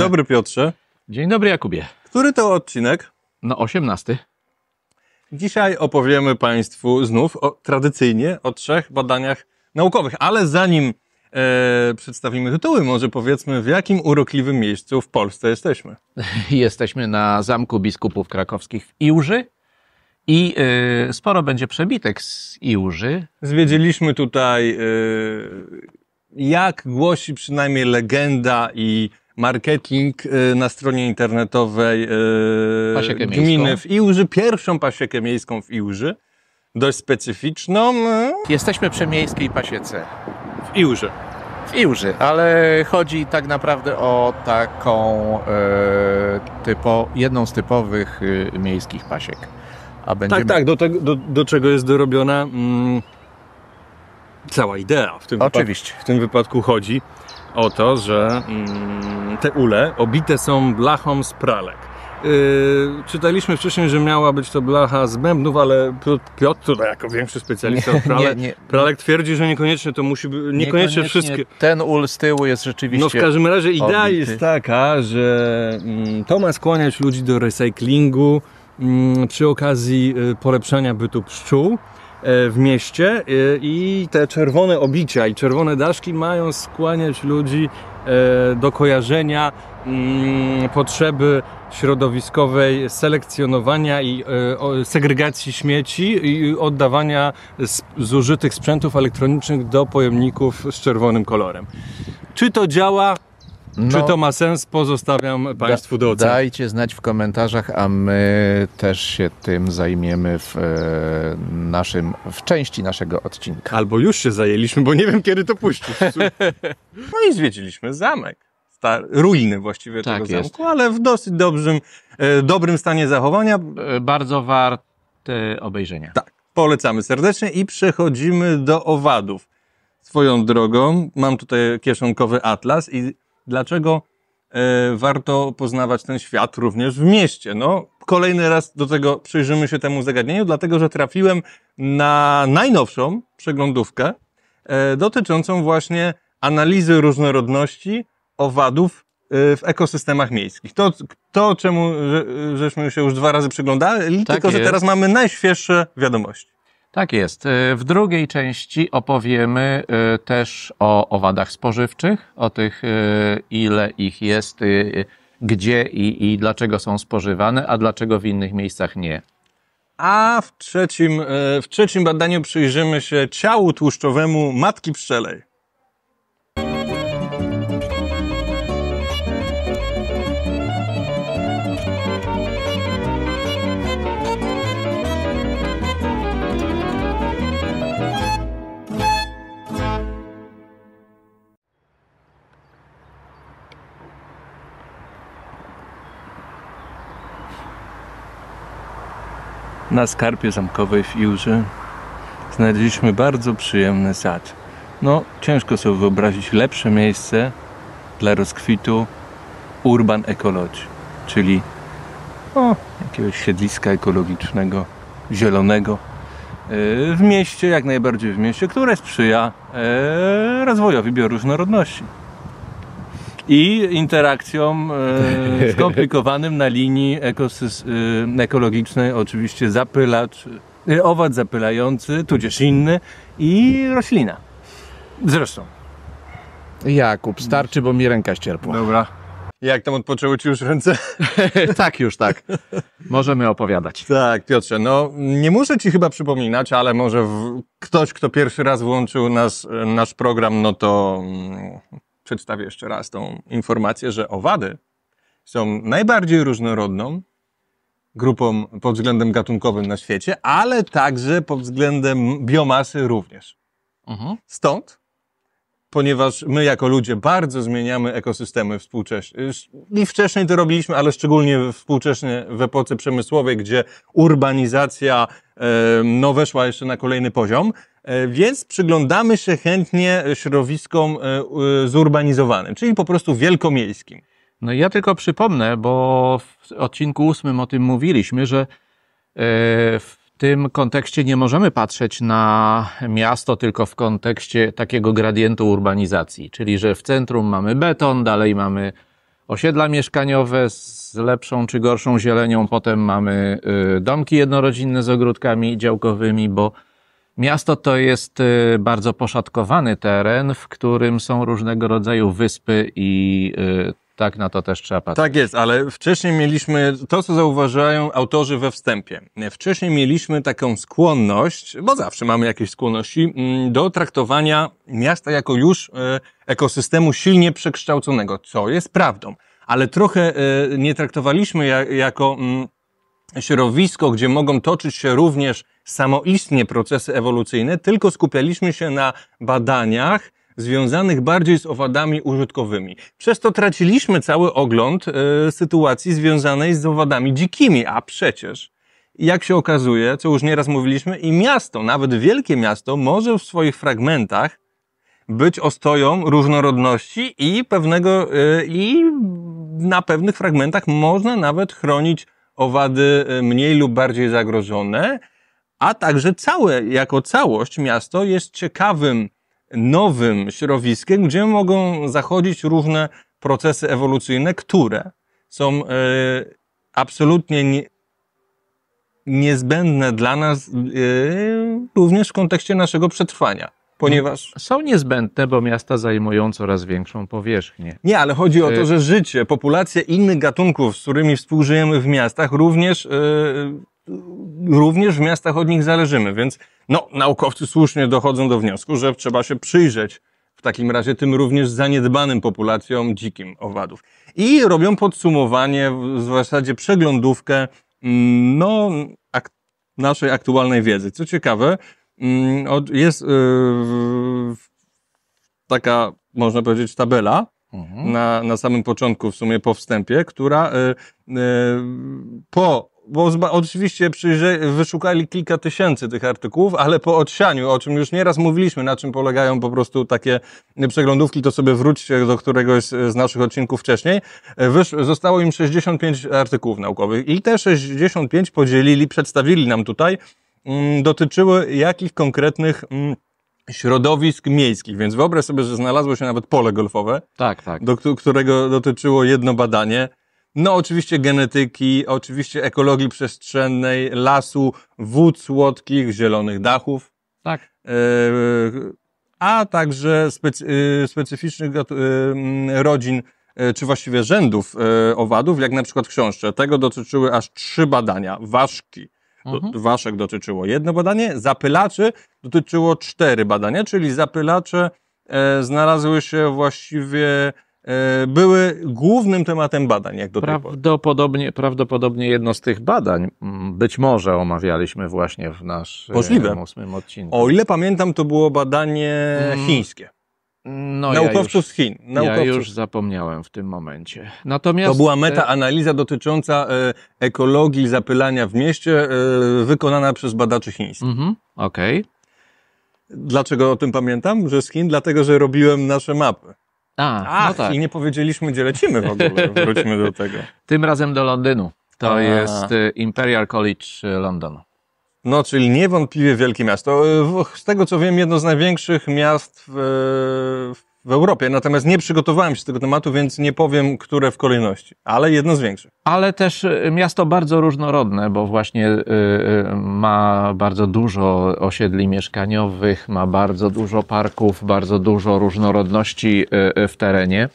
dobry Piotrze. Dzień dobry Jakubie. Który to odcinek? No osiemnasty. Dzisiaj opowiemy Państwu znów o, tradycyjnie o trzech badaniach naukowych, ale zanim e, przedstawimy tytuły, może powiedzmy w jakim urokliwym miejscu w Polsce jesteśmy. Jesteśmy na Zamku Biskupów Krakowskich w Iłży, i y, sporo będzie przebitek z Iłży. Zwiedzieliśmy tutaj, y, jak głosi przynajmniej legenda i marketing y, na stronie internetowej y, gminy w Iłży, pierwszą pasiekę miejską w Iłży, dość specyficzną. Y. Jesteśmy przy miejskiej pasiece. W Iłży. W Iłży, ale chodzi tak naprawdę o taką e, typo, jedną z typowych miejskich pasiek. A będziemy... Tak, tak, do, do, do czego jest dorobiona mm, cała idea w tym, Oczywiście. Wypadku, w tym wypadku chodzi o to, że mm, te ule obite są blachą z pralek. Yy, czytaliśmy wcześniej, że miała być to blacha z bębnów, ale Piotr tutaj no jako większy specjalista od pralek, nie, nie. pralek twierdzi, że niekoniecznie to musi być, niekoniecznie, niekoniecznie wszystkie. Ten ul z tyłu jest rzeczywiście No w każdym razie idea jest taka, że mm, to ma skłaniać ludzi do recyklingu mm, przy okazji y, polepszania bytu pszczół. E, w mieście e, i te czerwone obicia i czerwone daszki mają skłaniać ludzi e, do kojarzenia mm, potrzeby środowiskowej selekcjonowania i segregacji śmieci i oddawania zużytych sprzętów elektronicznych do pojemników z czerwonym kolorem. Czy to działa? No, Czy to ma sens? Pozostawiam Państwu do oceny. Dajcie znać w komentarzach, a my też się tym zajmiemy w, e, naszym, w części naszego odcinka. Albo już się zajęliśmy, bo nie wiem kiedy to puścić. no i zwiedziliśmy zamek. ruiny właściwie tak tego jest. zamku, ale w dosyć dobrym, e, dobrym stanie zachowania. E, bardzo warte obejrzenia. Tak, polecamy serdecznie i przechodzimy do owadów. Swoją drogą, mam tutaj kieszonkowy atlas i Dlaczego e, warto poznawać ten świat również w mieście? No, kolejny raz do tego przyjrzymy się temu zagadnieniu, dlatego że trafiłem na najnowszą przeglądówkę e, dotyczącą właśnie analizy różnorodności owadów e, w ekosystemach miejskich. To, to czemu że, e, żeśmy się już dwa razy przyglądali, tak tylko jest. że teraz mamy najświeższe wiadomości. Tak jest. E, w drugiej części opowiemy e, też o owadach spożywczych, o tych, e, ile ich jest, gdzie i, i dlaczego są spożywane, a dlaczego w innych miejscach nie. A w trzecim, w trzecim badaniu przyjrzymy się ciału tłuszczowemu matki pszczelej. Na skarpie zamkowej w Iłży znaleźliśmy bardzo przyjemny sad. No, ciężko sobie wyobrazić lepsze miejsce dla rozkwitu urban Ecology, czyli o, no, jakiegoś siedliska ekologicznego, zielonego. E, w mieście, jak najbardziej w mieście, które sprzyja e, rozwojowi bioróżnorodności i interakcją e, skomplikowanym na linii ekosystem e, ekologicznej oczywiście zapylacz, e, owad zapylający, tudzież inny i roślina. Zresztą. Jakub, starczy, bo mi ręka ścierpła. Dobra. Jak tam odpoczęły Ci już ręce? tak, już tak. Możemy opowiadać. Tak, Piotrze, no nie muszę Ci chyba przypominać, ale może w... ktoś, kto pierwszy raz włączył nas, nasz program, no to mm, przedstawię jeszcze raz tą informację, że owady są najbardziej różnorodną grupą pod względem gatunkowym na świecie, ale także pod względem biomasy również. Mhm. Stąd, ponieważ my jako ludzie bardzo zmieniamy ekosystemy współcześnie. Y, I wcześniej to robiliśmy, ale szczególnie współcześnie w epoce przemysłowej, gdzie urbanizacja no, weszła jeszcze na kolejny poziom, E, więc przyglądamy się chętnie środowiskom e, e, zurbanizowanym, czyli po prostu wielkomiejskim. No ja tylko przypomnę, bo w odcinku ósmym o tym mówiliśmy, że w tym kontekście nie możemy patrzeć na miasto tylko w kontekście takiego gradientu urbanizacji, czyli że w centrum mamy beton, dalej mamy osiedla mieszkaniowe z lepszą czy gorszą zielenią, potem mamy domki jednorodzinne z ogródkami działkowymi, bo Miasto to jest y, bardzo poszatkowany teren, w którym są różnego rodzaju wyspy i y, tak na to też trzeba patrzeć. Tak jest, ale wcześniej mieliśmy to, co zauważają autorzy we wstępie. Wcześniej mieliśmy taką skłonność, bo zawsze mamy jakieś skłonności, mm, do traktowania miasta jako już y, ekosystemu silnie przekształconego, co jest prawdą. Ale trochę nie traktowaliśmy jako mm, środowisko, gdzie mogą toczyć się również samoistnie procesy ewolucyjne, tylko skupialiśmy się na badaniach związanych bardziej z owadami użytkowymi. Przez to traciliśmy cały ogląd y, sytuacji związanej z owadami dzikimi, a przecież jak się okazuje, co już nieraz mówiliśmy, i miasto, nawet wielkie miasto, może w swoich fragmentach być ostoją różnorodności i pewnego, e, i na pewnych fragmentach można nawet chronić owady e, mniej lub bardziej zagrożone, a także całe, jako całość miasto jest ciekawym, nowym środowiskiem, gdzie mogą zachodzić różne procesy ewolucyjne, które są e, absolutnie nie, niezbędne dla nas e, również w kontekście naszego przetrwania. Ponieważ... No, są niezbędne, bo miasta zajmują coraz większą powierzchnię. Nie, ale chodzi o to, e, że życie, populacje innych gatunków, z którymi współżyjemy w miastach, również również w miastach od nich zależymy, więc no, naukowcy słusznie dochodzą do wniosku, że trzeba się przyjrzeć w takim razie tym również zaniedbanym populacjom dzikim owadów. I robią podsumowanie, w zasadzie przeglądówkę mm, no, ak naszej aktualnej wiedzy. Co ciekawe, mm, jest y, taka, można powiedzieć, tabela mhm. na, na samym początku, w sumie po wstępie, która y, y, po bo oczywiście wyszukali kilka tysięcy tych artykułów, ale po odsianiu, o czym już nieraz mówiliśmy, na czym polegają po prostu takie przeglądówki, to sobie wróćcie do któregoś z naszych odcinków wcześniej, e, zostało im 65 artykułów naukowych i te 65 podzielili, przedstawili nam tutaj, mm, dotyczyły jakich konkretnych... Mm, środowisk miejskich, więc wyobraź sobie, że znalazło się nawet pole golfowe, tak, tak. do którego dotyczyło jedno badanie, no oczywiście genetyki, oczywiście ekologii przestrzennej, lasu, wód słodkich, zielonych dachów. Tak. E, a także specy, e, specyficznych e, mm, rodzin, czy właściwie rzędów owadów, jak na przykład książce. Tego dotyczyły aż trzy badania. Ważki. Mhm. waszek dotyczyło jedno badanie, zapylaczy dotyczyło cztery badania, czyli zapylacze znalazły się właściwie E, były głównym tematem badań, jak do prawdopodobnie, tej pory. Prawdopodobnie jedno z tych badań mm, być może omawialiśmy właśnie w naszym e, Możliwe. ósmym odcinku. O ile pamiętam, to było badanie mm, chińskie. No, naukowców ja już, z Chin. Naukowców. Ja już zapomniałem w tym momencie. Natomiast to była e, metaanaliza dotycząca e, ekologii zapylania w mieście, e, wykonana przez badaczy chińskich. Mhm, Okej. Okay. Dlaczego o tym pamiętam, że z Chin? Dlatego, że robiłem nasze mapy. A, no tak. i nie powiedzieliśmy, gdzie lecimy w ogóle. Wróćmy do tego. Tym razem do Londynu. To A. jest y, Imperial College y, London. No, czyli niewątpliwie wielkie miasto. Y, z tego co wiem, jedno z największych miast w, w w Europie. Natomiast nie przygotowałem się z tego tematu, więc nie powiem, które w kolejności, ale jedno z większych. Ale też y, miasto bardzo różnorodne, bo właśnie y, y, ma bardzo dużo osiedli mieszkaniowych, ma bardzo dużo parków, bardzo dużo różnorodności w terenie.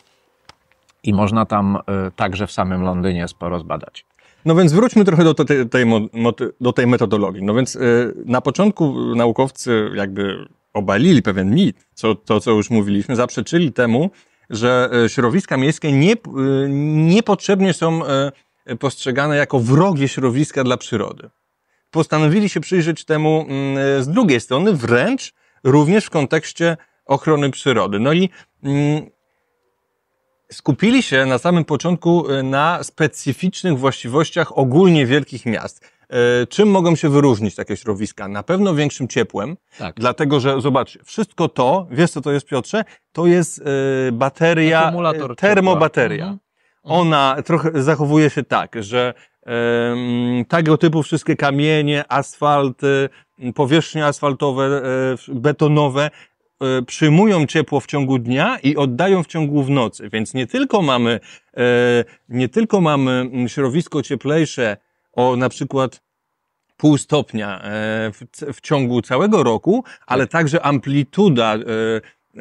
I można tam także w samym Londynie sporo zbadać. No więc wróćmy trochę do tej, tej, do tej metodologii. No więc na początku naukowcy jakby obalili pewien mit, co, to co już mówiliśmy, zaprzeczyli temu, że e, środowiska miejskie nie, e, niepotrzebnie są e, postrzegane jako wrogie środowiska dla przyrody. Postanowili się przyjrzeć temu mm, z drugiej strony, wręcz również w kontekście ochrony przyrody. No i mm, skupili się na samym początku na specyficznych właściwościach ogólnie wielkich miast. E, czym mogą się wyróżnić takie środowiska? Na pewno większym ciepłem, tak. dlatego że zobacz, wszystko to, wiesz co to jest Piotrze? To jest e, bateria, Akumulator e, termobateria. Mhm. Ona trochę zachowuje się tak, że tego typu wszystkie kamienie, asfalty, powierzchnie asfaltowe, betonowe przyjmują ciepło w ciągu dnia i oddają w ciągu w nocy. Więc nie tylko mamy, nie tylko mamy środowisko cieplejsze o na przykład pół stopnia e, w, w ciągu całego roku, ale tak. także amplituda e,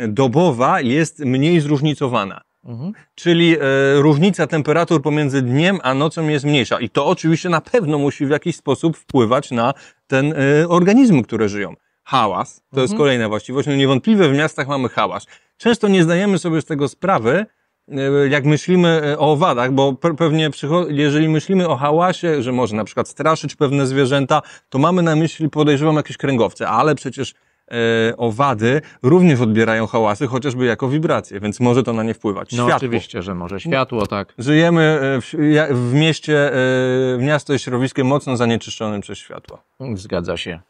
dobowa jest mniej zróżnicowana. Mhm. Czyli e, różnica temperatur pomiędzy dniem a nocą jest mniejsza. I to oczywiście na pewno musi w jakiś sposób wpływać na ten e, organizm, które żyją. Hałas, to mhm. jest kolejna właściwość. No niewątpliwie w miastach mamy hałas. Często nie zdajemy sobie z tego sprawy, E, jak myślimy e, o owadach, bo pewnie jeżeli myślimy o hałasie, że może na przykład straszyć pewne zwierzęta, to mamy na myśli, podejrzewam, jakieś kręgowce, ale przecież e, owady również odbierają hałasy, chociażby jako wibracje, więc może to na nie wpływać. No światło. oczywiście, że może. Światło, tak. Żyjemy w, w mieście, w miasto jest środowiskiem mocno zanieczyszczonym przez światło. Zgadza się.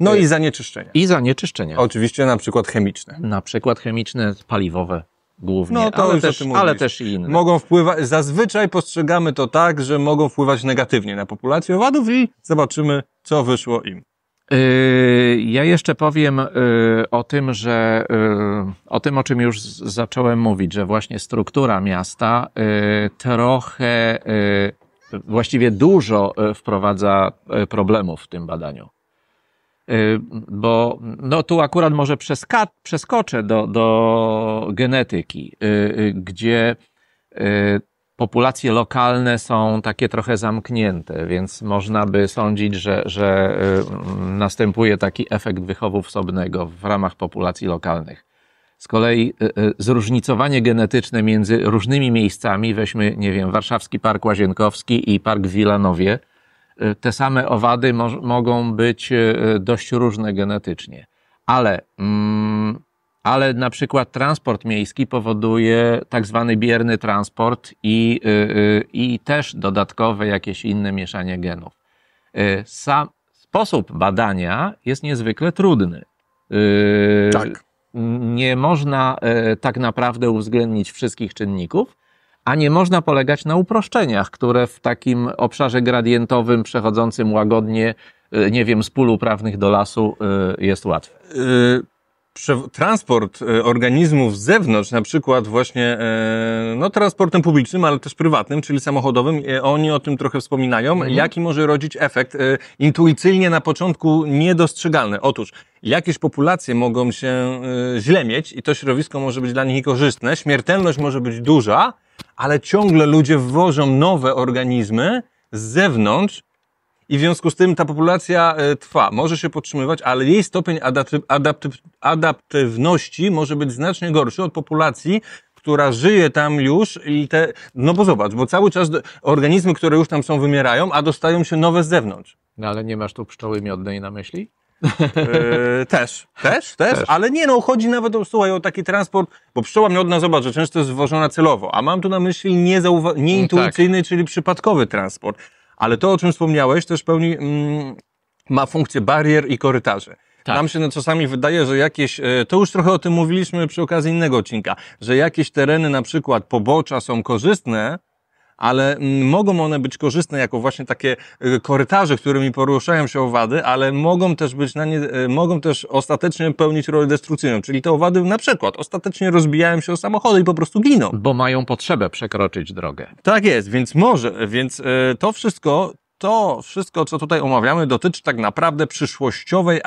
No i zanieczyszczenia. I zanieczyszczenia. Oczywiście na przykład chemiczne. Na przykład chemiczne, paliwowe głównie, no, to ale, też, ale też i inne. Mogą wpływać, zazwyczaj postrzegamy to tak, że mogą wpływać negatywnie na populację owadów i zobaczymy, co wyszło im. Yy, ja jeszcze powiem yy, o tym, że yy, o tym, o czym już z, zacząłem mówić, że właśnie struktura miasta yy, trochę yy, właściwie dużo yy, wprowadza problemów w tym badaniu. Y, bo no tu akurat może przeskoczę do, do genetyki, y, y, gdzie populacje lokalne są takie trochę zamknięte, więc można by sądzić, że, że następuje taki efekt wychowu wsobnego w ramach populacji lokalnych. Z kolei zróżnicowanie genetyczne między różnymi miejscami, weźmy, nie wiem, Warszawski Park Łazienkowski i Park w Wilanowie, Y, te same owady mo mogą być y, y, dość różne genetycznie. Ale, mm, ale na przykład transport miejski powoduje tak zwany bierny transport i, i też dodatkowe jakieś inne mieszanie genów. Sam sposób badania jest niezwykle trudny. Tak. Nie można tak naprawdę uwzględnić wszystkich czynników, a nie można polegać na uproszczeniach, które w takim obszarze gradientowym przechodzącym łagodnie, y, nie wiem, z pól uprawnych do lasu y, jest łatwe. Y, transport organizmów z zewnątrz, na przykład właśnie no, transportem publicznym, ale też prywatnym, czyli samochodowym, oni o tym trochę wspominają, mhm. jaki może rodzić efekt intuicyjnie na początku niedostrzegalny. Otóż jakieś populacje mogą się źle mieć i to środowisko może być dla nich niekorzystne, śmiertelność może być duża, ale ciągle ludzie wwożą nowe organizmy z zewnątrz i w związku z tym ta populacja e, trwa, może się podtrzymywać, ale jej stopień adapty, adapty, adaptywności może być znacznie gorszy od populacji, która żyje tam już i te, no bo zobacz, bo cały czas organizmy, które już tam są, wymierają, a dostają się nowe z zewnątrz. No ale nie masz tu pszczoły miodnej na myśli? Yy, też, też, też, też, ale nie no, chodzi nawet o, słuchaj, o taki transport, bo pszczoła miodna, zobacz, że często jest zwożona celowo, a mam tu na myśli nieintuicyjny, tak. czyli przypadkowy transport. Ale to, o czym wspomniałeś, też pełni, mm, ma funkcję barier i korytarzy. Tak. Nam się no, czasami wydaje, że jakieś, e, to już trochę o tym mówiliśmy przy okazji innego odcinka, że jakieś tereny na przykład pobocza są korzystne, ale mm, mogą one być korzystne jako właśnie takie y, korytarze, którymi poruszają się owady, ale mogą też być na nie, y, mogą też ostatecznie pełnić rolę destrukcyjną, czyli te owady na przykład ostatecznie rozbijają się o samochody i po prostu giną. Bo mają potrzebę przekroczyć drogę. Tak jest, więc może, więc y, to wszystko to wszystko, co tutaj omawiamy, dotyczy tak naprawdę przyszłościowej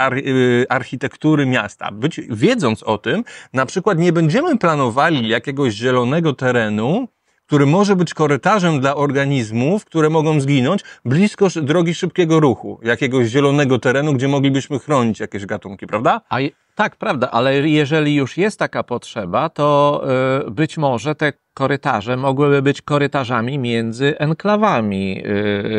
architektury miasta. Być, wiedząc o tym, na przykład nie będziemy planowali jakiegoś zielonego terenu, który może być korytarzem dla organizmów, które mogą zginąć, blisko drogi szybkiego ruchu, jakiegoś zielonego terenu, gdzie moglibyśmy chronić jakieś gatunki, prawda? A je, tak, prawda, ale jeżeli już jest taka potrzeba, to y, być może te korytarze mogłyby być korytarzami między enklawami, y,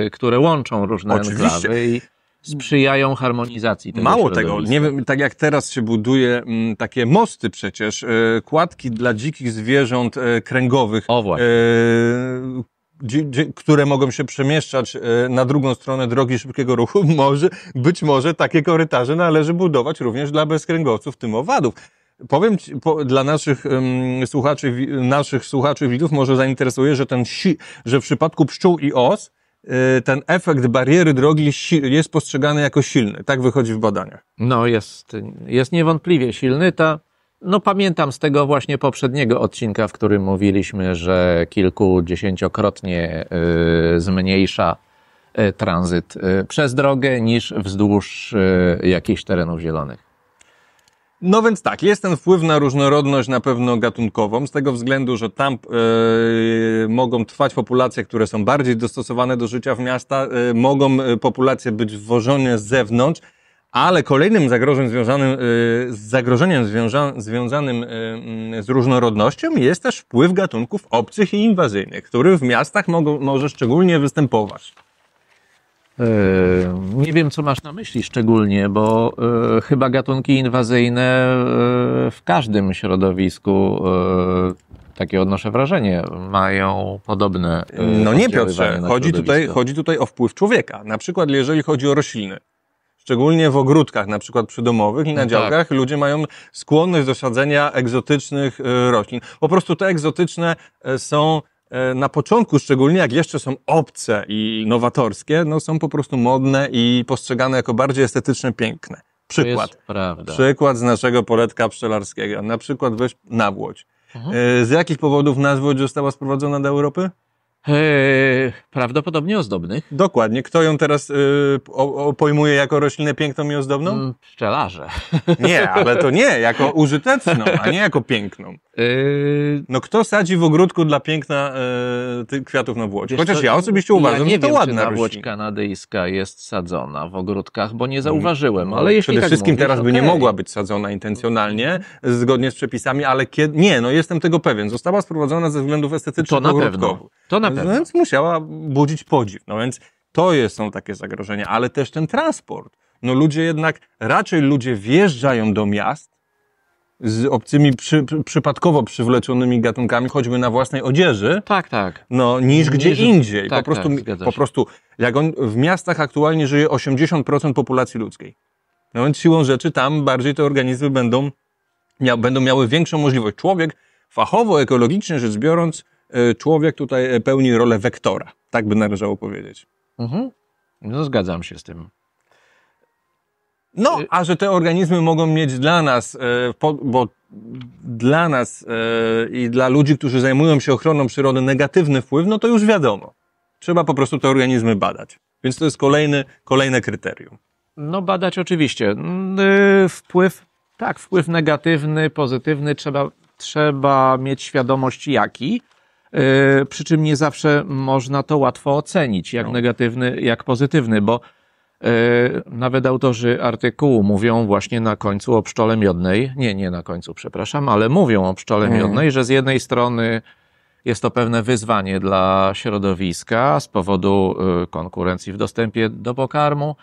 y, które łączą różne Oczywiście. enklawy. I sprzyjają harmonizacji. Tego Mało tego, nie wiem, tak jak teraz się buduje m, mm, takie mosty przecież, e, kładki dla dzikich zwierząt e, kręgowych. O e, które mogą się przemieszczać na drugą stronę drogi szybkiego ruchu, może, być może takie korytarze należy budować również dla bezkręgowców, tym owadów. Powiem ci, po, dla naszych um, słuchaczy, wi, naszych słuchaczy widzów może zainteresuje, że ten si, że w przypadku pszczół i os Y, ten efekt bariery drogi jest postrzegany jako silny. Tak wychodzi w badaniach. No, jest, jest niewątpliwie silny. Ta, no, pamiętam z tego właśnie poprzedniego odcinka, w którym mówiliśmy, że kilkudziesięciokrotnie y, zmniejsza y, tranzyt y, przez drogę niż wzdłuż y, jakichś terenów zielonych. No więc tak, jest ten wpływ na różnorodność na pewno gatunkową, z tego względu, że tam e, mogą trwać populacje, które są bardziej dostosowane do życia w miasta, e, mogą e, populacje być wwożone z zewnątrz, ale kolejnym zagrożeniem związanym, y, zagrożeniem związa, związanym mm, z różnorodnością jest też wpływ gatunków obcych i inwazyjnych, który w miastach mogą, może szczególnie występować. E, nie wiem, co masz na myśli szczególnie, bo e, chyba gatunki inwazyjne e, w każdym środowisku takie odnoszę wrażenie, mają podobne. No nie Piotrze, chodzi tutaj, chodzi tutaj o wpływ człowieka. Na przykład, jeżeli chodzi o rośliny. Szczególnie w ogródkach, na przykład przydomowych i na no tak. działkach, tak. ludzie mają skłonność do sadzenia egzotycznych roślin. Po prostu te egzotyczne są E, na początku, szczególnie jak jeszcze są obce i nowatorskie, no są po prostu modne i postrzegane jako bardziej estetyczne, piękne. Przykład. prawda? Przykład z naszego poletka pszczelarskiego. Na przykład weź nawłoć. Mhm. E, z jakich powodów nawłoć została sprowadzona do Europy? Eee, prawdopodobnie ozdobnych. Dokładnie. Kto ją teraz yy, o, o, pojmuje jako roślinę piękną i ozdobną? Mm, pszczelarze. Nie, ale to nie, jako użyteczną, a nie jako piękną. E, no kto sadzi w ogródku dla piękna yy, tych kwiatów na Włodzie? Chociaż to, ja osobiście uważam, ja nie że to wiem, ładna czy roślina. kanadyjska jest sadzona w ogródkach, bo nie mm, zauważyłem, no, ale jeśli Przede tak wszystkim mówisz, teraz okay. by nie mogła być sadzona intencjonalnie, zgodnie z przepisami, ale kiedy... Nie, no jestem tego pewien. Została sprowadzona ze względów estetycznych To na pewno. To na więc musiała budzić podziw. No więc to jest, są takie zagrożenia, ale też ten transport. No ludzie jednak, raczej ludzie wjeżdżają do miast z obcymi przy, przypadkowo przywleczonymi gatunkami, choćby na własnej odzieży. Tak, tak. No, niż gdzie niż, indziej. Tak, po prostu, tak, po prostu jak on, w miastach aktualnie żyje 80% populacji ludzkiej. No więc siłą rzeczy tam bardziej te organizmy będą, mia, będą miały większą możliwość. Człowiek fachowo, ekologicznie rzecz biorąc, E, człowiek tutaj e, pełni rolę wektora. Tak by należało powiedzieć. Mhm. No zgadzam się z tym. No, y- a że te organizmy mogą mieć dla nas, e, bo dla nas i dla ludzi, którzy zajmują się ochroną przyrody, negatywny wpływ, no to już wiadomo. Trzeba po prostu te organizmy badać. Więc to jest kolejny, kolejne kryterium. No, badać oczywiście. Y, wpływ, tak, wpływ negatywny, pozytywny, trzeba, trzeba mieć świadomość jaki. E, przy czym nie zawsze można to łatwo ocenić, jak no. negatywny, jak pozytywny, bo e, nawet autorzy artykułu mówią właśnie na końcu o pszczole miodnej, nie, nie na końcu, przepraszam, ale mówią o pszczole hmm. miodnej, że z jednej strony jest to pewne wyzwanie dla środowiska z powodu e, konkurencji w dostępie do pokarmu,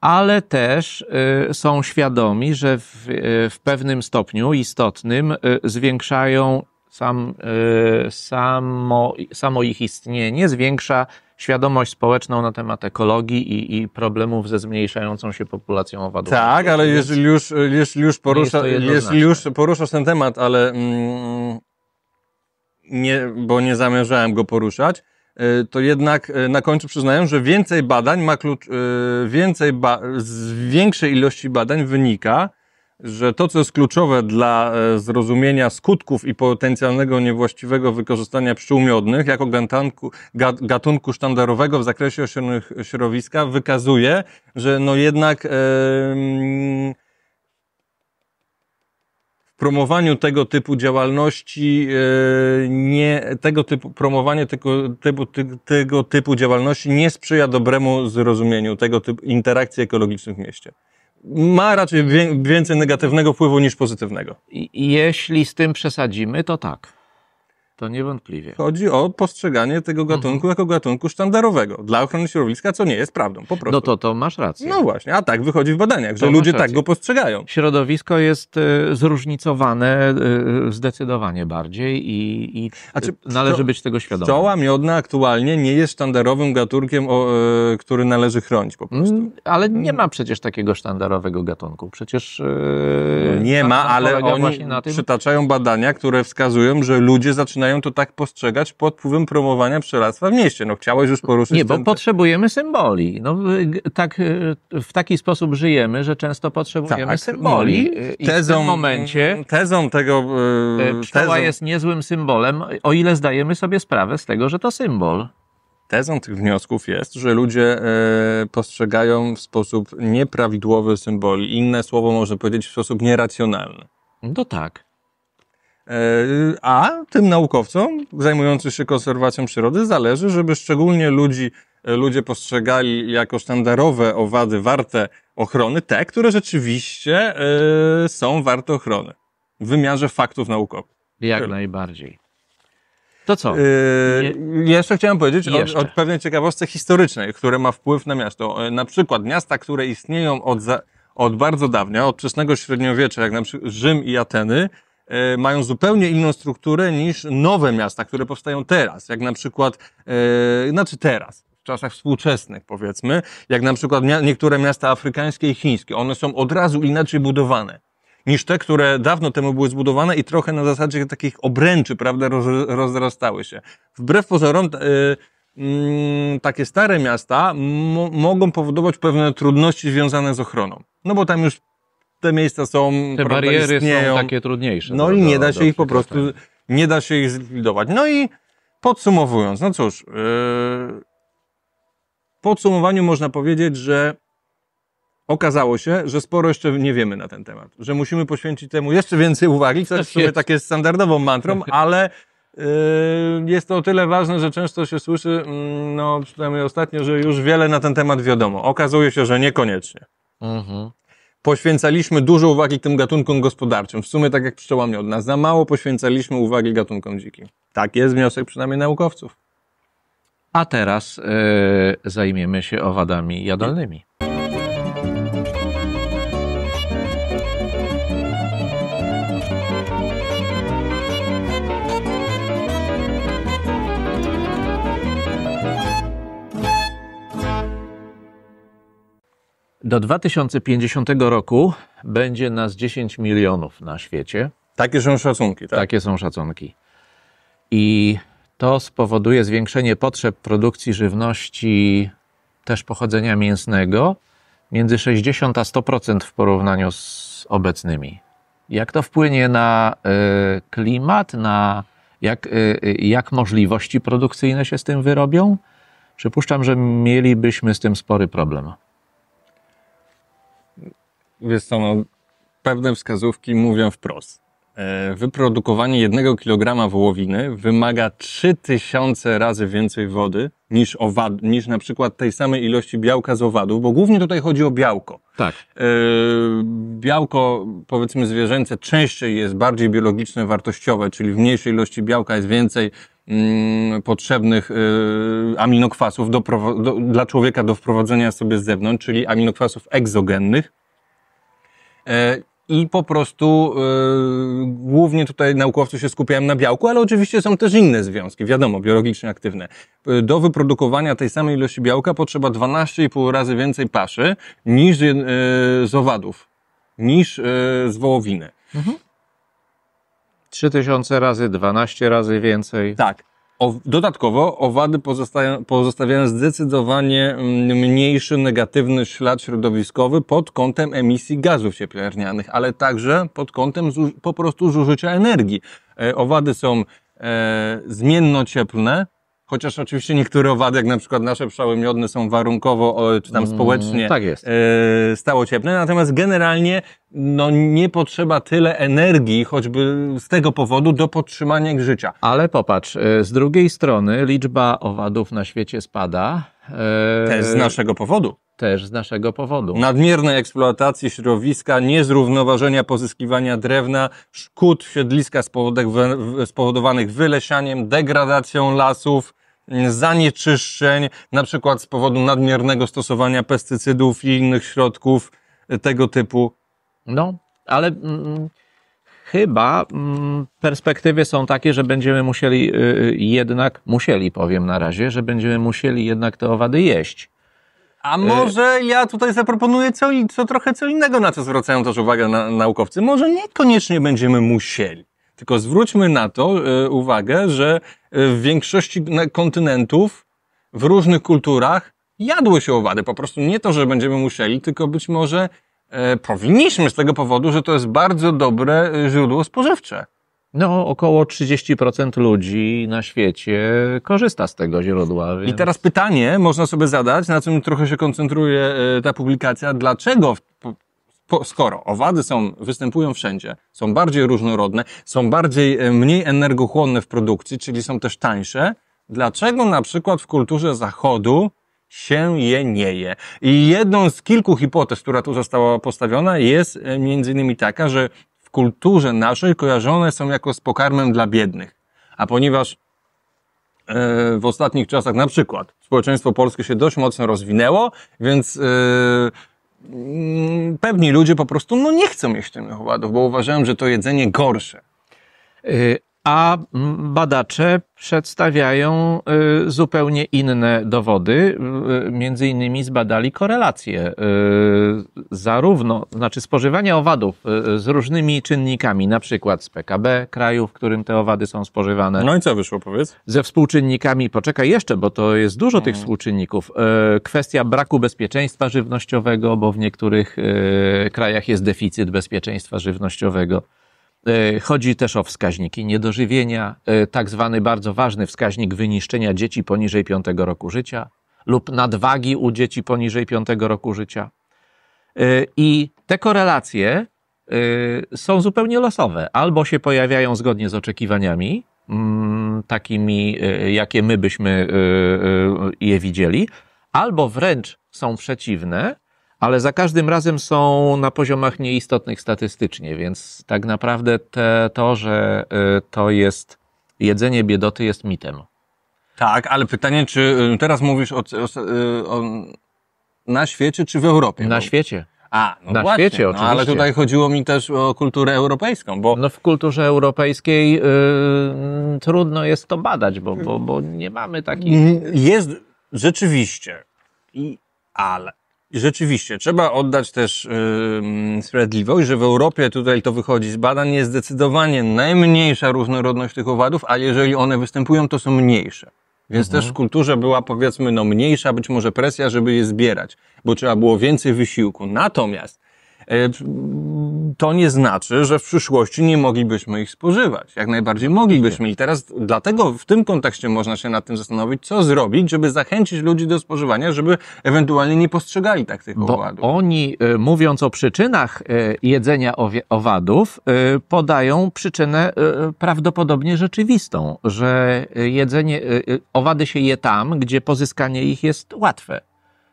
ale też są świadomi, że w, w pewnym stopniu istotnym zwiększają sam, y, samo, samo ich istnienie zwiększa świadomość społeczną na temat ekologii i, i, problemów ze zmniejszającą się populacją owadów. Tak, ale jeśli już, jeśli już, porusza, jeśli już poruszasz ten temat, ale mm, nie, bo nie zamierzałem go poruszać, y, to jednak y, na końcu przyznają, że więcej badań ma klucz, więcej ba, z większej ilości badań wynika, że to, co jest kluczowe dla e, zrozumienia skutków i potencjalnego niewłaściwego wykorzystania pszczół miodnych jako gatunku, gatunku sztandarowego w zakresie osionych środowiska, wykazuje, że no jednak w promowaniu tego typu działalności, e, nie, tego typu, promowanie tego typu, tego typu działalności nie sprzyja dobremu zrozumieniu tego typu interakcji ekologicznych w mieście ma raczej więcej negatywnego wpływu niż pozytywnego. Jeśli z tym przesadzimy, to tak. To niewątpliwie. Chodzi o postrzeganie tego mhm. gatunku mhm. jako gatunku sztandarowego dla ochrony środowiska, co nie jest prawdą, po prostu. No to, to masz rację. No właśnie, a tak wychodzi w badaniach, że ludzie tak go postrzegają. Środowisko jest y, zróżnicowane y, zdecydowanie bardziej i, i należy być tego świadomy. Pszczoła miodna aktualnie nie jest sztandarowym gatunkiem, o, y, który należy chronić po prostu. Mm, ale nie ma przecież takiego sztandarowego gatunku. Przecież... No nie ma, ale oni tym... przytaczają badania, które wskazują, że ludzie zaczynają zaczynają to tak postrzegać pod wpływem promowania pszczelarstwa w mieście. No chciałeś już poruszyć Nie, bo ten... potrzebujemy symboli. No, y, tak, y, w taki sposób żyjemy, że często potrzebujemy tak, symboli. I tezą, w tym momencie y, tezą tego... Yy, tezą... jest niezłym symbolem, o ile zdajemy sobie sprawę z tego, że to symbol tezą tych wniosków jest, że ludzie postrzegają w sposób nieprawidłowy symboli. Inne słowo może powiedzieć w sposób nieracjonalny. No tak. E, a tym naukowcom zajmującym się konserwacją przyrody zależy, żeby szczególnie ludzi, e, ludzie postrzegali jako sztandarowe owady warte ochrony, te, które rzeczywiście e, są warte ochrony w wymiarze faktów naukowych. Jak Tyle. najbardziej. To co? nie... Jeszcze chciałem powiedzieć jeszcze. O, o pewnej ciekawostce historycznej, która ma wpływ na miasto. Na przykład miasta, które istnieją od, za, od bardzo dawna, od wczesnego średniowiecza, jak na przykład Rzym i Ateny, E, mają zupełnie inną strukturę niż nowe miasta, które powstają teraz, jak na przykład, e, znaczy teraz, w czasach współczesnych, powiedzmy, jak na przykład niektóre miasta afrykańskie i chińskie. One są od razu inaczej budowane niż te, które dawno temu były zbudowane i trochę na zasadzie takich obręczy, prawda, roz, rozrastały się. Wbrew pozorom, e, mm, takie stare miasta mogą powodować pewne trudności związane z ochroną. No bo tam już te miejsca są... Te bariery istnieją. są takie trudniejsze. No i nie do, da się ich po prostu, tak. nie da się ich zlikwidować. No i podsumowując, no cóż, yy, w podsumowaniu można powiedzieć, że okazało się, że sporo jeszcze nie wiemy na ten temat, że musimy poświęcić temu jeszcze więcej uwagi, co w sumie tak standardową mantrą, ale yy, jest to o tyle ważne, że często się słyszy, mm, no przynajmniej ostatnio, że już wiele na ten temat wiadomo. Okazuje się, że niekoniecznie. Mhm poświęcaliśmy dużo uwagi tym gatunkom gospodarczym. W sumie tak jak pszczoła miodna. Za mało poświęcaliśmy uwagi gatunkom dzikim. Tak jest wniosek przynajmniej naukowców. A teraz yy, zajmiemy się owadami jadalnymi. Do 2050 roku będzie nas 10 milionów na świecie. Takie są szacunki, tak? Takie są szacunki. I to spowoduje zwiększenie potrzeb produkcji żywności też pochodzenia mięsnego między 60 a 100% w porównaniu z obecnymi. Jak to wpłynie na y, klimat, na jak, y, y, jak możliwości produkcyjne się z tym wyrobią? Przypuszczam, że mielibyśmy z tym spory problem wiesz co, no, pewne wskazówki mówią wprost. E, wyprodukowanie jednego kilograma wołowiny wymaga 3000 razy więcej wody niż, owad, niż na przykład tej samej ilości białka z owadów, bo głównie tutaj chodzi o białko. Tak. E, białko, powiedzmy zwierzęce, częściej jest bardziej biologiczne, wartościowe, czyli w mniejszej ilości białka jest więcej mm, potrzebnych e, aminokwasów do, do, dla człowieka do wprowadzenia sobie z zewnątrz, czyli aminokwasów egzogennych E, i po prostu e, głównie tutaj naukowcy się skupiają na białku, ale oczywiście są też inne związki, wiadomo, biologicznie aktywne. E, do wyprodukowania tej samej ilości białka potrzeba 12,5 razy więcej paszy niż z owadów, niż z wołowiny. Mhm. 3000 razy, 12 razy więcej. Tak dodatkowo owady pozostają, pozostawiają zdecydowanie mm, mniejszy negatywny ślad środowiskowy pod kątem emisji gazów cieplarnianych, ale także pod kątem po prostu zużycia energii. E, owady są e, zmiennocieplne, Chociaż oczywiście niektóre owady, jak na przykład nasze pszczoły miodne są warunkowo, czy tam mm, społecznie tak jest. E, natomiast generalnie no, nie potrzeba tyle energii, choćby z tego powodu, do podtrzymania ich życia. Ale popatrz, e, z drugiej strony liczba owadów na świecie spada. E, też z naszego powodu też z naszego powodu. Nadmiernej eksploatacji środowiska, niezrównoważenia pozyskiwania drewna, szkód siedliska spowodowanych wylesianiem, degradacją lasów, zanieczyszczeń, na przykład z powodu nadmiernego stosowania pestycydów i innych środków e, tego typu. No, ale mm, mm, chyba mm, perspektywy są takie, że będziemy musieli y, y, jednak, musieli powiem na razie, że będziemy musieli jednak te owady jeść. A e, może y ja tutaj zaproponuję co, co trochę co innego, na co zwracają też uwagę na, naukowcy. Może niekoniecznie będziemy musieli. Tylko zwróćmy na to e, uwagę, że e, w większości kontynentów, w różnych kulturach jadły się owady. Po prostu nie to, że będziemy musieli, tylko być może e, powinniśmy z tego powodu, że to jest bardzo dobre źródło spożywcze. No, około 30% ludzi na świecie korzysta z tego źródła. Więc... I teraz pytanie można sobie zadać, na czym trochę się koncentruje ta publikacja, dlaczego po, skoro owady są, występują wszędzie, są bardziej różnorodne, są bardziej, e, mniej energochłonne w produkcji, czyli są też tańsze, dlaczego na przykład w kulturze zachodu się je nie je. I jedną z kilku hipotez, która tu została postawiona, jest e, między innymi taka, że w kulturze naszej kojarzone są jako z pokarmem dla biednych. A ponieważ e, w ostatnich czasach na przykład społeczeństwo polskie się dość mocno rozwinęło, więc pewni ludzie po prostu no nie chcą jeść tych owadów, bo uważają, że to jedzenie gorsze. Y, a badacze przedstawiają y, zupełnie inne dowody. Y, między innymi zbadali korelacje y, zarówno, znaczy spożywania owadów z różnymi czynnikami, na przykład z PKB kraju, w którym te owady są spożywane. No i co wyszło, powiedz? Ze współczynnikami, poczekaj jeszcze, bo to jest dużo tych no. współczynników. Kwestia braku bezpieczeństwa żywnościowego, bo w niektórych krajach jest deficyt bezpieczeństwa żywnościowego. E, chodzi też o wskaźniki niedożywienia, e, tak zwany bardzo ważny wskaźnik wyniszczenia dzieci poniżej 5 roku życia lub nadwagi u dzieci poniżej 5 roku życia. E, I te korelacje są zupełnie losowe. Albo się pojawiają zgodnie z oczekiwaniami, mm, takimi, jakie my byśmy je widzieli, albo wręcz są przeciwne ale za każdym razem są na poziomach nieistotnych statystycznie, więc tak naprawdę te, to, że y, to jest jedzenie biedoty jest mitem. Tak, ale pytanie, czy y, teraz mówisz o, o, o na świecie czy w Europie? Na świecie. A, no na właśnie, świecie oczywiście. No, ale tutaj chodziło mi też o kulturę europejską, bo... No w kulturze europejskiej y, trudno jest to badać, bo, bo, bo nie mamy takich... Jest rzeczywiście, I, ale i rzeczywiście, trzeba oddać też yy, sprawiedliwość, że w Europie tutaj to wychodzi z badań, jest zdecydowanie najmniejsza różnorodność tych owadów, a jeżeli one występują, to są mniejsze. Więc mhm. też w kulturze była powiedzmy no mniejsza być może presja, żeby je zbierać, bo trzeba było więcej wysiłku. Natomiast E, to nie znaczy, że w przyszłości nie moglibyśmy ich spożywać. Jak najbardziej moglibyśmy. I teraz dlatego w tym kontekście można się nad tym zastanowić, co zrobić, żeby zachęcić ludzi do spożywania, żeby ewentualnie nie postrzegali tak tych Bo owadów. Oni, e, mówiąc o przyczynach e, jedzenia owadów, podają przyczynę prawdopodobnie rzeczywistą, że jedzenie, owady się je tam, gdzie pozyskanie ich jest łatwe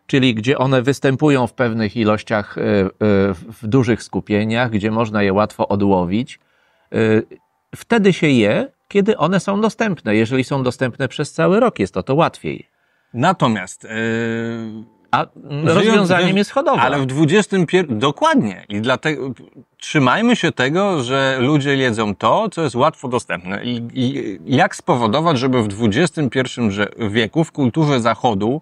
czyli gdzie one występują w pewnych ilościach e, e, w dużych skupieniach, gdzie można je łatwo odłowić. E, wtedy się je, kiedy one są dostępne. Jeżeli są dostępne przez cały rok, jest to to łatwiej. Natomiast. Yy... A rozwiązaniem jest hodowla. Ale w 21. Dokładnie. I dlatego trzymajmy się tego, że ludzie jedzą to, co jest łatwo dostępne. I, i jak spowodować, żeby w XXI wieku w kulturze zachodu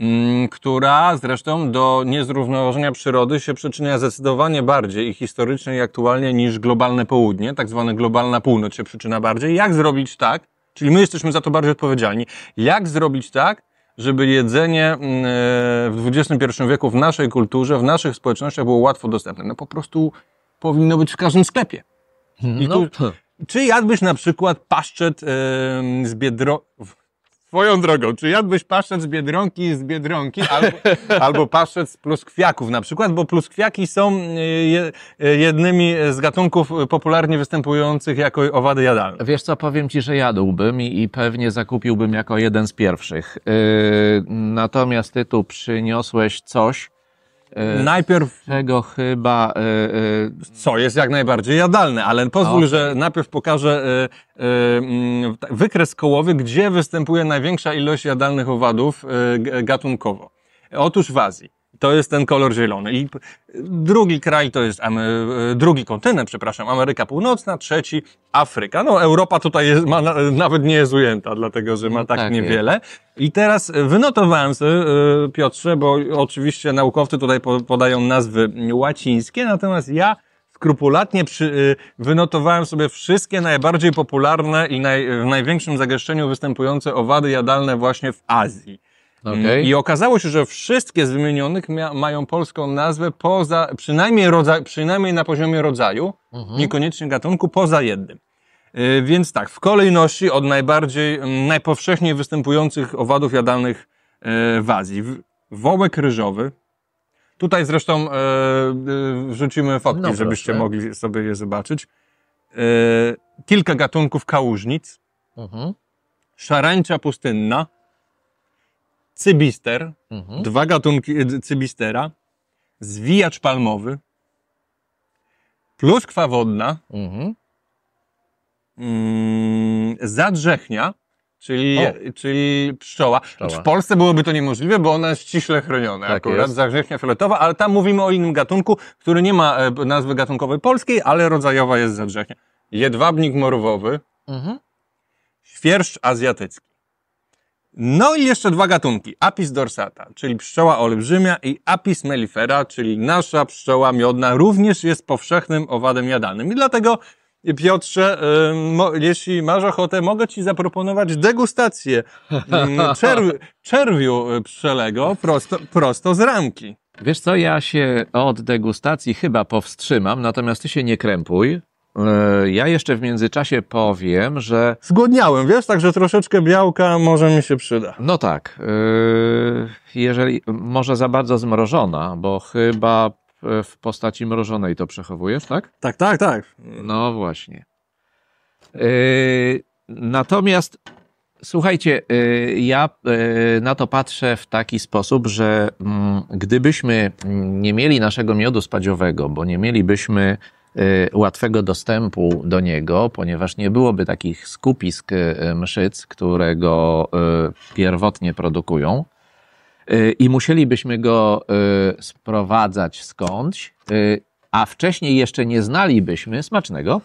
Mm, która zresztą do niezrównoważenia przyrody się przyczynia zdecydowanie bardziej i historycznie i aktualnie niż globalne południe, tak zwane globalna północ się przyczyna bardziej. Jak zrobić tak, czyli my jesteśmy za to bardziej odpowiedzialni, jak zrobić tak, żeby jedzenie mm, e, w XXI wieku w naszej kulturze, w naszych społecznościach było łatwo dostępne? No po prostu powinno być w każdym sklepie. No tu, tak. czy jadłbyś na przykład paszczet z Biedro... Twoją drogą, czy jakbyś paszec z Biedronki z Biedronki albo, albo z pluskwiaków na przykład, bo pluskwiaki są y, jednymi z gatunków popularnie występujących jako owady jadalne. Wiesz co, powiem Ci, że jadłbym i, i pewnie zakupiłbym jako jeden z pierwszych. Yy, natomiast Ty tu przyniosłeś coś, E, najpierw. tego chyba. E, e, Co jest jak najbardziej jadalne, ale pozwól, no. że najpierw pokażę mm, wykres kołowy, gdzie występuje największa ilość jadalnych owadów gatunkowo. Otóż w Azji to jest ten kolor zielony. I drugi kraj to jest e, drugi kontynent, przepraszam, Ameryka Północna, trzeci Afryka. No Europa tutaj jest, ma, nawet nie jest ujęta, dlatego że ma no tak, tak niewiele. I teraz wynotowałem sobie, e, Piotrze, bo oczywiście naukowcy tutaj podają nazwy łacińskie, natomiast ja skrupulatnie przy, e, wynotowałem sobie wszystkie najbardziej popularne i naj, w największym zagęszczeniu występujące owady jadalne właśnie w Azji. Mm, okay. I okazało się, że wszystkie z wymienionych mają polską nazwę poza, przynajmniej, przynajmniej na poziomie rodzaju, mhm. niekoniecznie gatunku, poza jednym. Yy, więc tak, w kolejności od najbardziej, mm, najpowszechniej występujących owadów jadalnych yy, w Azji. Wołek ryżowy. Tutaj zresztą yy, wrzucimy fotki, no żebyście mogli sobie je zobaczyć. E, kilka gatunków kałużnic. Mhm. Szarańcza pustynna cybister, mhm. dwa gatunki e, cybistera, zwijacz palmowy, pluskwa wodna, mhm. Mm, zadrzechnia, Czyli, czyli pszczoła. pszczoła. W Polsce byłoby to niemożliwe, bo ona jest ściśle chroniona. Tak akurat jest. fioletowa, ale tam mówimy o innym gatunku, który nie ma e, nazwy gatunkowej polskiej, ale rodzajowa jest zadrzechnia. Jedwabnik morwowy, mhm. świerszcz azjatycki. No i jeszcze dwa gatunki. Apis dorsata, czyli pszczoła olbrzymia i Apis mellifera, czyli nasza pszczoła miodna, również jest powszechnym owadem jadanym. I dlatego, Piotrze, jeśli masz ochotę, mogę Ci zaproponować degustację czerw czerwiu pszczelego prosto, prosto z ramki. Wiesz co, ja się od degustacji chyba powstrzymam, natomiast ty się nie krępuj. E, ja jeszcze w międzyczasie powiem, że. Zgodniałem, wiesz, także troszeczkę białka może mi się przyda. No tak. E, jeżeli może za bardzo zmrożona, bo chyba e, w postaci mrożonej to przechowujesz, tak? Tak, tak, tak. No właśnie. Natomiast słuchajcie, ja na to patrzę w taki sposób, że mm, gdybyśmy nie mieli naszego miodu spadziowego, bo nie mielibyśmy Y, łatwego dostępu do niego, ponieważ nie byłoby takich skupisk y, mszyc, które go y, pierwotnie produkują. I musielibyśmy go sprowadzać skądś, a wcześniej jeszcze nie znalibyśmy smacznego.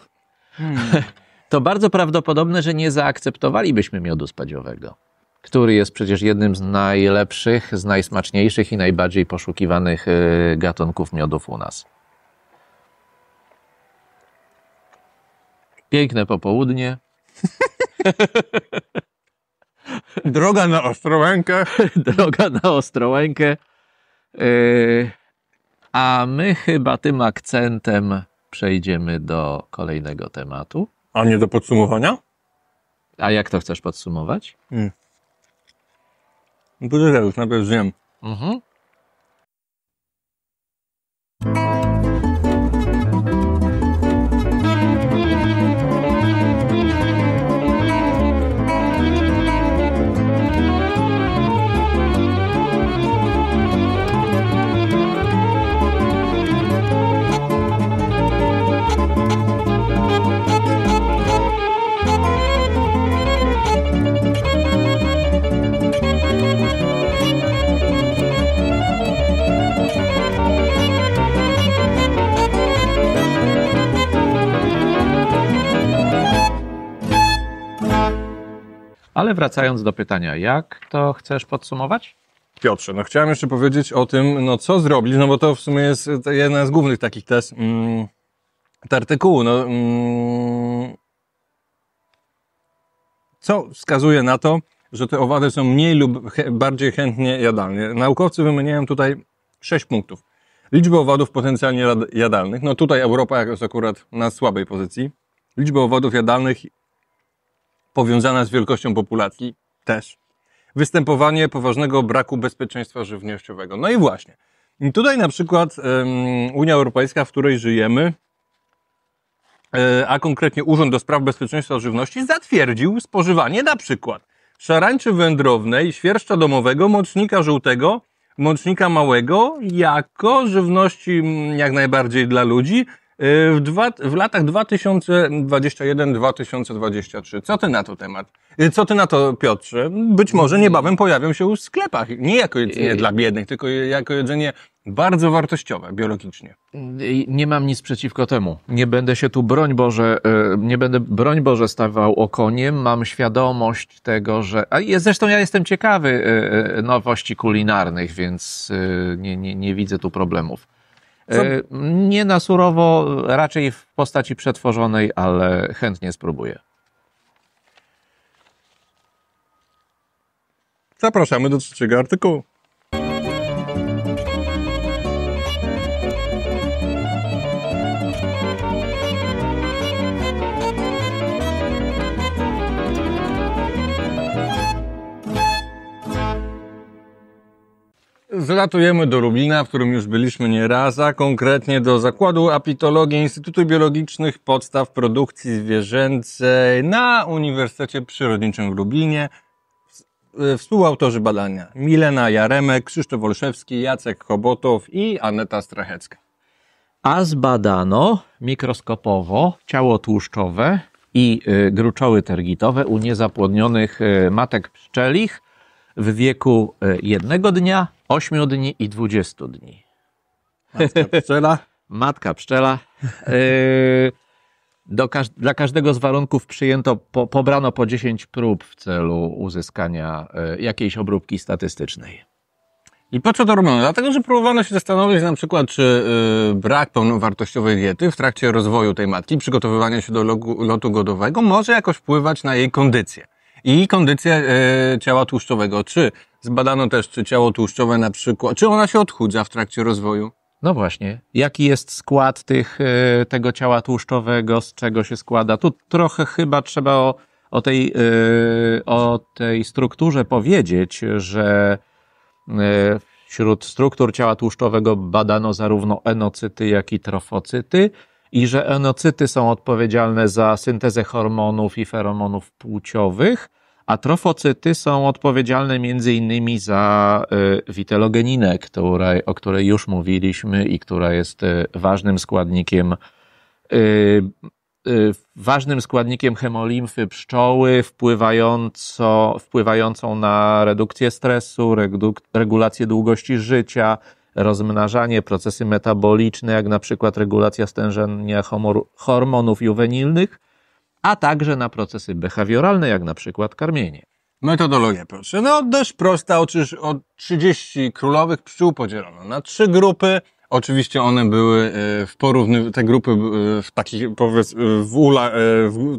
Hmm. To bardzo prawdopodobne, że nie zaakceptowalibyśmy miodu spadziowego, który jest przecież jednym z najlepszych, z najsmaczniejszych i najbardziej poszukiwanych gatunków miodów u nas. Piękne popołudnie. Droga na Ostrołękę. Droga na Ostrołękę. Y, a my chyba tym akcentem przejdziemy do kolejnego tematu. A nie do podsumowania? A jak to chcesz podsumować? Hmm. Bo no już pewno wiem. Mhm. Ale wracając do pytania, jak to chcesz podsumować? Piotrze, no chciałem jeszcze powiedzieć o tym, no co zrobić, no bo to w sumie jest jedna z głównych takich test mm, te artykułu. No, mm, co wskazuje na to, że te owady są mniej lub bardziej chętnie jadalne. Naukowcy wymieniają tutaj sześć punktów. Liczba owadów potencjalnie jadalnych, no tutaj Europa jest akurat na słabej pozycji. Liczba owadów jadalnych powiązana z wielkością populacji też. Występowanie poważnego braku bezpieczeństwa żywnościowego. No i właśnie. I tutaj na przykład um, Unia Europejska, w której żyjemy, e, a konkretnie Urząd do Spraw Bezpieczeństwa Żywności zatwierdził spożywanie na przykład szarańczy wędrownej, świerszcza domowego, mocznika żółtego, mocznika małego jako żywności mm, jak najbardziej dla ludzi, Y, w, dwa, w latach 2021-2023. Co ty na to temat? Y, co ty na to, Piotrze? Być może niebawem pojawią się już w sklepach. Nie jako jedzenie y, dla biednych, tylko jako jedzenie bardzo wartościowe biologicznie. Nie mam nic przeciwko temu. Nie będę się tu, broń Boże, nie będę, broń Boże, stawał okoniem. Mam świadomość tego, że... A zresztą ja jestem ciekawy nowości kulinarnych, więc nie, nie, nie widzę tu problemów. E, nie na surowo, raczej w postaci przetworzonej, ale chętnie spróbuję. Zapraszamy do trzeciego artykułu. Zlatujemy do Lublina, w którym już byliśmy nie raz, a konkretnie do Zakładu Apitologii Instytutu Biologicznych Podstaw Produkcji Zwierzęcej na Uniwersytecie Przyrodniczym w Lublinie. Y, współautorzy badania Milena Jaremek, Krzysztof Olszewski, Jacek Chobotow i Aneta Strachecka. A zbadano mikroskopowo ciało tłuszczowe i y, gruczoły tergitowe u niezapłodnionych y, matek pszczelich w wieku jednego dnia 8 dni i 20 dni. Matka pszczela. Matka pszczela. E, do każ dla każdego z warunków przyjęto, po, pobrano po 10 prób w celu uzyskania e, jakiejś obróbki statystycznej. I po co to robiono? Dlatego, że próbowano się zastanowić na przykład, czy y, brak pełnowartościowej diety w trakcie rozwoju tej matki, przygotowywania się do lotu godowego może jakoś wpływać na jej kondycję i kondycję ciała tłuszczowego. Czy Zbadano też, czy ciało tłuszczowe na przykład, czy ona się odchudza w trakcie rozwoju. No właśnie. Jaki jest skład tych, e, tego ciała tłuszczowego, z czego się składa? Tu trochę chyba trzeba o, o, tej, e, o tej strukturze powiedzieć, że e, wśród struktur ciała tłuszczowego badano zarówno enocyty, jak i trofocyty i że enocyty są odpowiedzialne za syntezę hormonów i feromonów płciowych, a trofocyty są odpowiedzialne między innymi za y, witelogeninę, której, o której już mówiliśmy i która jest y, ważnym składnikiem y, ważnym składnikiem hemolimfy pszczoły, wpływająco, wpływającą na redukcję stresu, regulację długości życia, rozmnażanie, procesy metaboliczne, jak na przykład regulacja stężenia hormonów juwenilnych – a także na procesy behawioralne, jak na przykład karmienie. Metodologia, proszę. No dość prosta, oczywiście od 30 królowych pszczół podzielono na trzy grupy. Oczywiście one były e, w porówny, te grupy e, w takich, powiedz, e, w ula,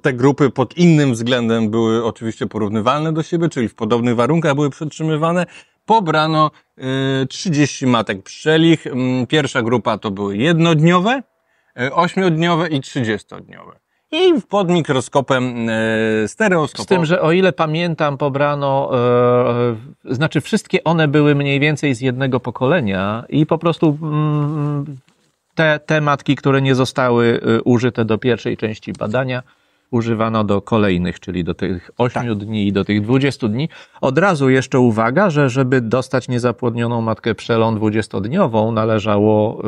te grupy pod innym względem były oczywiście porównywalne do siebie, czyli w podobnych warunkach były przetrzymywane. Pobrano 30 matek pszczelich. Mm, pierwsza grupa to były jednodniowe, ośmiodniowe i trzydziestodniowe i pod mikroskopem e, stereoskopowym. Z tym, że o ile pamiętam, pobrano, e, e, znaczy wszystkie one były mniej więcej z jednego pokolenia i po prostu mm, te, te matki, które nie zostały e, użyte do pierwszej części badania, używano do kolejnych, czyli do tych 8 tak. dni i do tych 20 dni. Od razu jeszcze uwaga, że żeby dostać niezapłodnioną matkę przelą 20-dniową, należało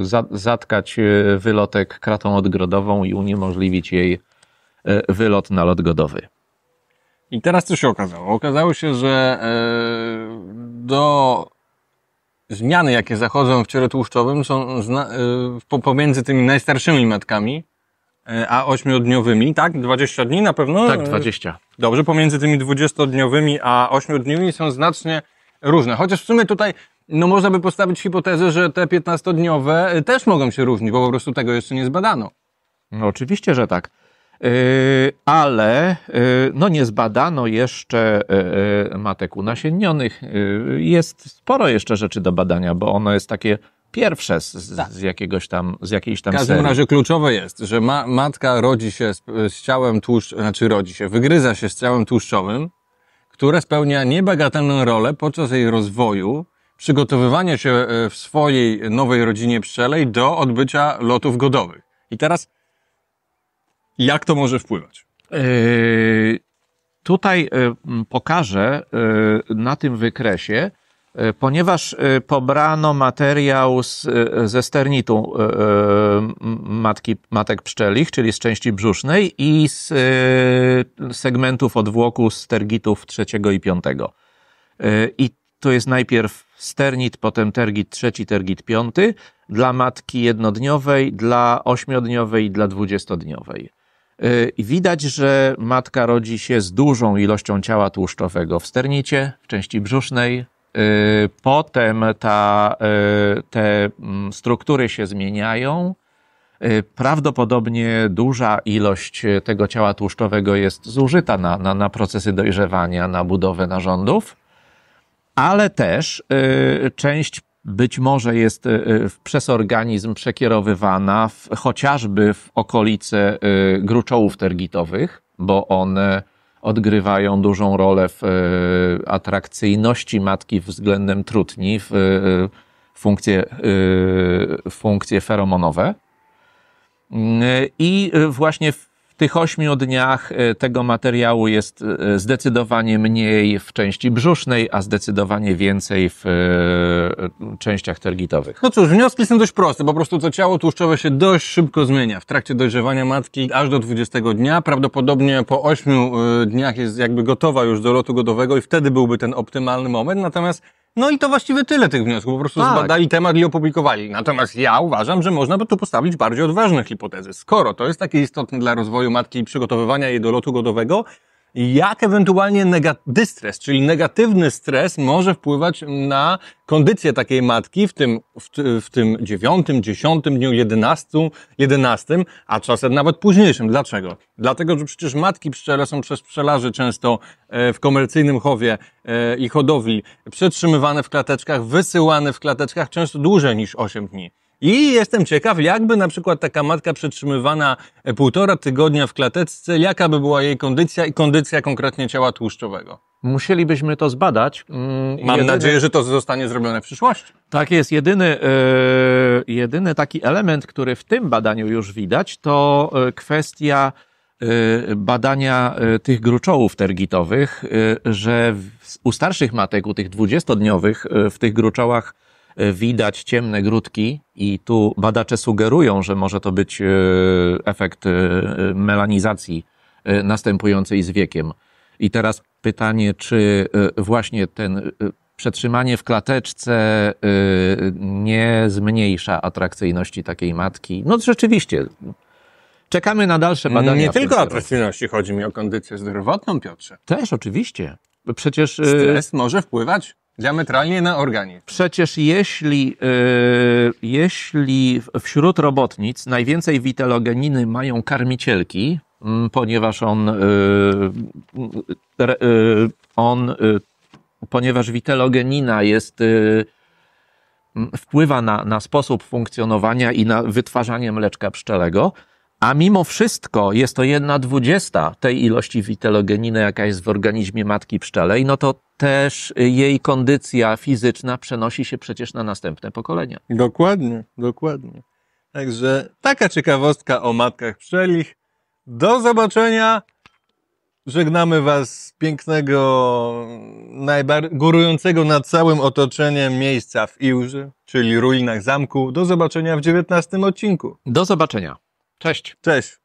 y, za, zatkać y, wylotek kratą odgrodową i uniemożliwić jej y, wylot na lot godowy. I teraz co się okazało? Okazało się, że y, do zmiany, jakie zachodzą w ciele tłuszczowym, są y, pomiędzy tymi najstarszymi matkami, E, a 8-dniowymi, tak? 20 dni na pewno? Tak, 20. Dobrze, pomiędzy tymi 20-dniowymi a 8-dniowymi są znacznie różne. Chociaż w sumie tutaj no można by postawić hipotezę, że te 15-dniowe y, też mogą się różnić, bo po prostu tego jeszcze nie zbadano. No, oczywiście, że tak. Yy, ale yy, no nie zbadano jeszcze yy, matek unasienionych. Y, jest sporo jeszcze rzeczy do badania, bo ono jest takie pierwsze z, tak. z, jakiegoś tam, z jakiejś tam W każdym serii. razie kluczowe jest, że ma, matka rodzi się z, z ciałem tłuszczowym, znaczy rodzi się, wygryza się z ciałem tłuszczowym, które spełnia niebagatelną rolę podczas jej rozwoju, przygotowywania się e, w swojej nowej rodzinie pszczelej do odbycia lotów godowych. I teraz, jak to może wpływać? Yy, tutaj y, pokażę y, na tym wykresie, E, ponieważ e, pobrano materiał z, e, ze sternitu matki, matek pszczelich, czyli z części brzusznej i z segmentów odwłoku stergitów trzeciego i piątego. I to jest najpierw sternit, potem tergit trzeci, tergit piąty dla matki jednodniowej, dla ośmiodniowej i dla dwudziestodniowej. Widać, że matka rodzi się z dużą ilością ciała tłuszczowego w sternicie, w części brzusznej, Y, potem ta, y, te mm, struktury się zmieniają. Y, prawdopodobnie duża ilość tego ciała tłuszczowego jest zużyta na, na, na procesy dojrzewania, na budowę narządów, ale też część być może jest przez organizm przekierowywana w, chociażby w okolice gruczołów tergitowych, bo one odgrywają dużą rolę w e, atrakcyjności matki względem trutni, w e, funkcje, e, funkcje feromonowe. Mm, I właśnie tych ośmiu dniach e, tego materiału jest e, zdecydowanie mniej w części brzusznej, a zdecydowanie więcej w e, częściach tergitowych. No cóż, wnioski są dość proste. Po prostu to ciało tłuszczowe się dość szybko zmienia. W trakcie dojrzewania matki aż do 20 dnia. Prawdopodobnie po 8 dniach jest jakby gotowa już do lotu godowego i wtedy byłby ten optymalny moment. Natomiast no i to właściwie tyle tych wniosków. Po prostu tak. zbadali temat i opublikowali. Natomiast ja uważam, że można by tu postawić bardziej odważne hipotezy. Skoro to jest takie istotne dla rozwoju matki i przygotowywania jej do lotu godowego, jak ewentualnie dystres, czyli negatywny stres może wpływać na kondycję takiej matki w tym, w, w tym dziewiątym, dziesiątym dniu, jedenastu, jedenastym, a czasem nawet późniejszym. Dlaczego? Dlatego, że przecież matki pszczele są przez pszczelarzy często e, w komercyjnym chowie e, i hodowli przetrzymywane w klateczkach, wysyłane w klateczkach często dłużej niż 8 dni. I jestem ciekaw, jakby na przykład taka matka przetrzymywana e, półtora tygodnia w klateczce, jaka by była jej kondycja i kondycja konkretnie ciała tłuszczowego. Musielibyśmy to zbadać. Mm, Mam jedyny... nadzieję, że to zostanie zrobione w przyszłości. Tak jest. Jedyny, yy, jedyny taki element, który w tym badaniu już widać, to e, kwestia badania tych gruczołów tergitowych, że u starszych matek, u tych 20-dniowych, w tych gruczołach E, widać ciemne grudki i tu badacze sugerują, że może to być e, efekt e, melanizacji następującej z wiekiem. I teraz pytanie, czy właśnie ten przetrzymanie w klateczce nie zmniejsza atrakcyjności takiej matki? No rzeczywiście. Czekamy na dalsze badania. Nie tylko o atrakcyjności, chodzi mi o kondycję zdrowotną, Piotrze. Też, oczywiście. Przecież... Stres może wpływać Diametralnie na organie. Przecież jeśli, yy, jeśli wśród robotnic najwięcej witelogeniny mają karmicielki, mm, ponieważ on, yy, re, yy, on y, ponieważ witelogenina jest y, wpływa na, na sposób funkcjonowania i na wytwarzanie mleczka pszczelego, a mimo wszystko jest to jedna dwudziesta tej ilości witelogeniny, jaka jest w organizmie matki pszczelej, no to też jej kondycja fizyczna przenosi się przecież na następne pokolenia. Dokładnie, dokładnie. Także taka ciekawostka o matkach pszczelich. Do zobaczenia. Żegnamy Was z pięknego, górującego nad całym otoczeniem miejsca w Iłży, czyli ruinach zamku. Do zobaczenia w dziewiętnastym odcinku. Do zobaczenia. Cześć. Cześć.